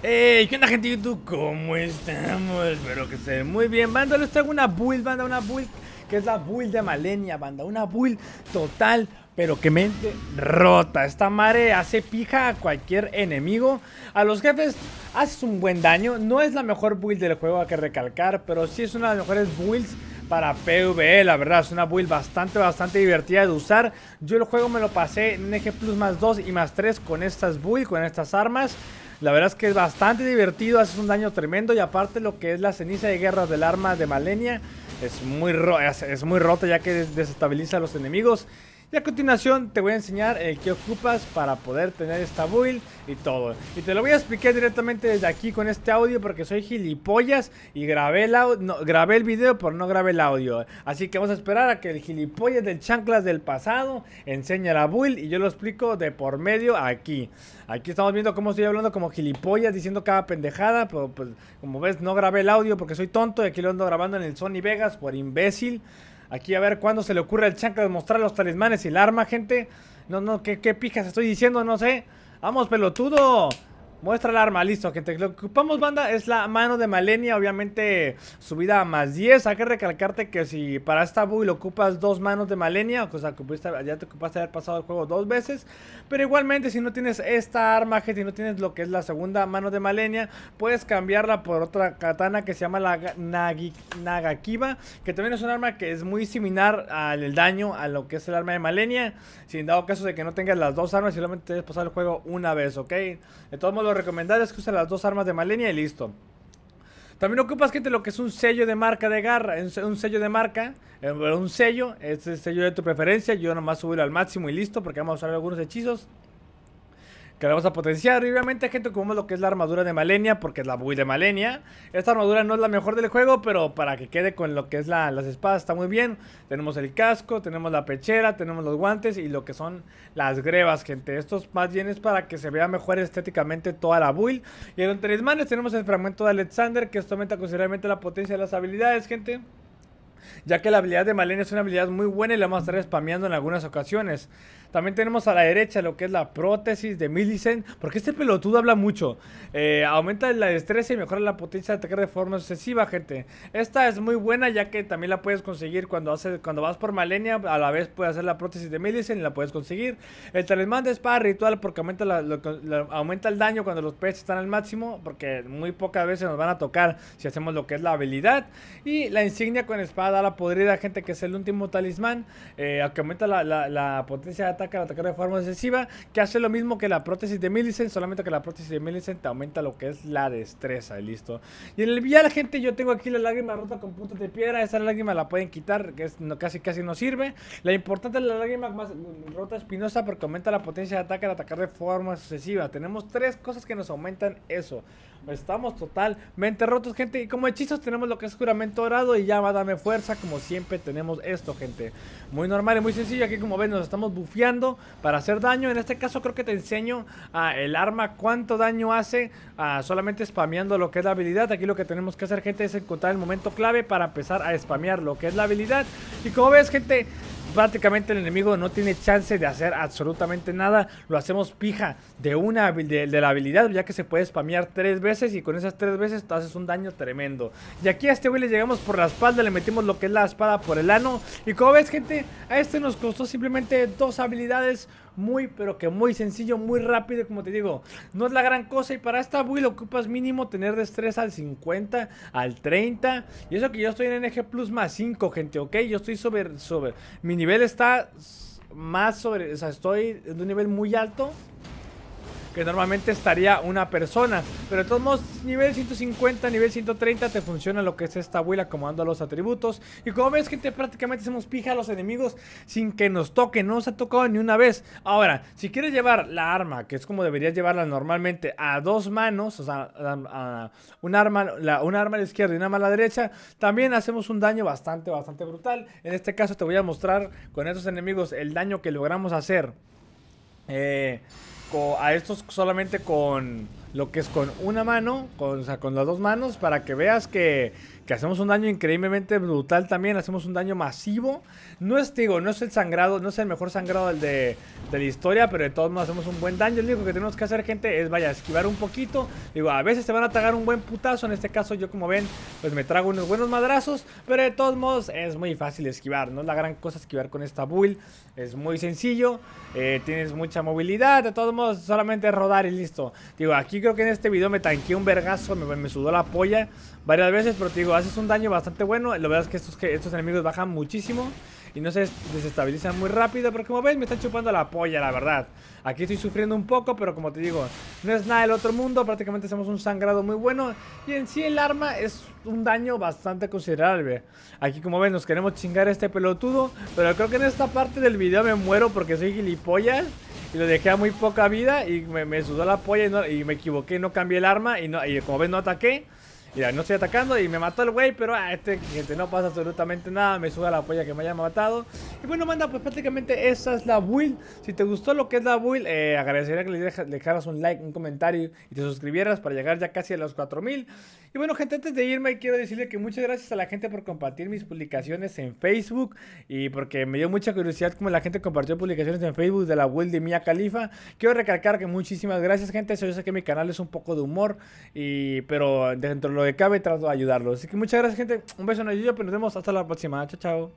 Hey, ¿qué onda gente de YouTube? ¿Cómo estamos? Espero que estén muy bien, banda, les traigo una build, banda, una build Que es la build de Malenia, banda, una build total, pero que mente rota Esta madre hace pija a cualquier enemigo A los jefes haces un buen daño No es la mejor build del juego, a que recalcar Pero sí es una de las mejores builds para PvE, la verdad es una build bastante, bastante divertida de usar. Yo el juego me lo pasé en eje plus más 2 y más 3 con estas build, con estas armas. La verdad es que es bastante divertido, hace un daño tremendo y aparte lo que es la ceniza de guerra del arma de Malenia es muy, es muy rota ya que desestabiliza a los enemigos. Y a continuación te voy a enseñar el eh, que ocupas para poder tener esta build y todo. Y te lo voy a explicar directamente desde aquí con este audio porque soy gilipollas y grabé el, grabé el video pero no grabé el audio. Así que vamos a esperar a que el gilipollas del chanclas del pasado enseñe la build y yo lo explico de por medio aquí. Aquí estamos viendo cómo estoy hablando como gilipollas diciendo cada pendejada, pero pues como ves no grabé el audio porque soy tonto y aquí lo ando grabando en el Sony Vegas por imbécil. Aquí a ver cuándo se le ocurre al chanca de mostrar los talismanes y el arma, gente. No, no, ¿qué, qué pijas estoy diciendo? No sé. ¡Vamos, pelotudo! Muestra el arma, listo, gente. Lo que ocupamos, banda, es la mano de Malenia. Obviamente, subida a más 10. Hay que recalcarte que si para esta build ocupas dos manos de Malenia, o sea, ya te ocupaste de haber pasado el juego dos veces. Pero igualmente, si no tienes esta arma, gente, si no tienes lo que es la segunda mano de Malenia, puedes cambiarla por otra katana que se llama la Nagi, Nagakiba, que también es un arma que es muy similar al daño a lo que es el arma de Malenia. Sin dado caso de que no tengas las dos armas, solamente debes pasar el juego una vez, ¿ok? De todos modos, lo es que usen las dos armas de Malenia y listo. También ocupas gente lo que es un sello de marca de garra, un sello de marca, eh, un sello, este es el sello de tu preferencia, yo nomás subirlo al máximo y listo porque vamos a usar algunos hechizos que la vamos a potenciar. Y obviamente, gente, como lo que es la armadura de Malenia, porque es la build de Malenia. Esta armadura no es la mejor del juego, pero para que quede con lo que es la, las espadas está muy bien. Tenemos el casco, tenemos la pechera, tenemos los guantes y lo que son las grebas, gente. Estos más bien es para que se vea mejor estéticamente toda la build. Y en los manos tenemos el fragmento de Alexander, que esto aumenta considerablemente la potencia de las habilidades, gente ya que la habilidad de Malenia es una habilidad muy buena y la vamos a estar spameando en algunas ocasiones. También tenemos a la derecha lo que es la prótesis de Millicent, porque este pelotudo habla mucho. Eh, aumenta la destreza y mejora la potencia de atacar de forma sucesiva, gente. Esta es muy buena ya que también la puedes conseguir cuando, cuando vas por Malenia, a la vez puedes hacer la prótesis de Millicent y la puedes conseguir. El talismán de espada ritual porque aumenta, aumenta el daño cuando los peces están al máximo, porque muy pocas veces nos van a tocar si hacemos lo que es la habilidad. Y la insignia con espada Da la podrida gente que es el último talismán, eh, que aumenta la, potencia de ataque al atacar de forma sucesiva que hace lo mismo que la prótesis de Millicent, solamente que la prótesis de Millicent te aumenta lo que es la destreza, y listo. Y en el vial, gente, yo tengo aquí la lágrima rota con puntos de piedra, esa lágrima la pueden quitar, que casi casi no sirve. La importante es la lágrima más mm, rota espinosa porque aumenta la potencia de ataque al atacar de forma sucesiva. Tenemos tres cosas que nos aumentan eso. Estamos totalmente rotos, gente, y como hechizos tenemos lo que es juramento dorado y llama dame fuerza como siempre tenemos esto, gente. Muy normal y muy sencillo. Aquí como ven nos estamos bufeando para hacer daño. En este caso creo que te enseño ah, el arma cuánto daño hace ah, solamente spameando lo que es la habilidad. Aquí lo que tenemos que hacer, gente, es encontrar el momento clave para empezar a spamear lo que es la habilidad. Y como ves, gente, prácticamente el enemigo no tiene chance de hacer absolutamente nada. Lo hacemos pija de, una, de, la habilidad, ya que se puede spamear tres veces y con esas tres veces te haces un daño tremendo. Y aquí a este güey le llegamos por la espalda, le metimos lo que es la espada por el ano. Y como ves, gente, a este nos costó simplemente dos habilidades muy, pero que muy sencillo, muy rápido, como te digo, no es la gran cosa y para esta build ocupas mínimo tener De estrés al 50, al 30 y eso que yo estoy en NG Plus más 5, gente, ok, yo estoy sobre, sobre, mi nivel está más sobre, o sea, estoy en un nivel muy alto que normalmente estaría una persona. Pero de todos modos, nivel 150, nivel 130 te funciona lo que es esta build acomodando los atributos. Y como ves, gente, prácticamente hacemos pija a los enemigos sin que nos toquen. No nos ha tocado ni una vez. Ahora, si quieres llevar la arma, que es como deberías llevarla normalmente, a dos manos, o sea, a, un, arma, a la izquierda y una a la derecha, también hacemos un daño bastante, bastante brutal. En este caso te voy a mostrar con estos enemigos el daño que logramos hacer. Eh, a estos solamente con lo que es con una mano, con, o sea, con las dos manos, para que veas que, que, hacemos un daño increíblemente brutal también, hacemos un daño masivo. No es, digo, no es el sangrado, no es el mejor sangrado del de, la historia, pero de todos modos hacemos un buen daño. Lo único que tenemos que hacer, gente, es, vaya, esquivar un poquito. Digo, a veces te van a tragar un buen putazo, en este caso yo como ven, pues me trago unos buenos madrazos, pero de todos modos es muy fácil esquivar, no es la gran cosa esquivar con esta build, es muy sencillo, eh, tienes mucha movilidad, de todos modos solamente rodar y listo. Digo, aquí creo que en este video me tanqueé un vergazo, me, sudó la polla varias veces, pero digo, haces un daño bastante bueno. Lo verdad es que estos, que estos enemigos bajan muchísimo y no se desestabilizan muy rápido, pero como veis me están chupando la polla, la verdad. Aquí estoy sufriendo un poco, pero como te digo, no es nada del otro mundo, prácticamente hacemos un sangrado muy bueno y en sí el arma es un daño bastante considerable. Aquí como ven nos queremos chingar este pelotudo, pero creo que en esta parte del video me muero porque soy gilipollas y lo dejé a muy poca vida y me, sudó la polla y, y, me equivoqué, no cambié el arma y, no, y como ves no ataqué no estoy atacando y me mató el güey, pero ah, este, gente no pasa absolutamente nada, me suda la polla que me haya matado. Y bueno, manda, pues prácticamente esa es la build. Si te gustó lo que es la build, eh, agradecería que le dejaras un like, un comentario y te suscribieras para llegar ya casi a los 4000. Y bueno, gente, antes de irme quiero decirle que muchas gracias a la gente por compartir mis publicaciones en Facebook y porque me dio mucha curiosidad como la gente compartió publicaciones en Facebook de la build de Mia Califa Quiero recalcar que muchísimas gracias, gente. Yo sé que mi canal es un poco de humor, y, pero dentro de lo cabe trato de ayudarlos. Así que muchas gracias, gente. Un beso en el pues nos vemos hasta la próxima. Chao, chao.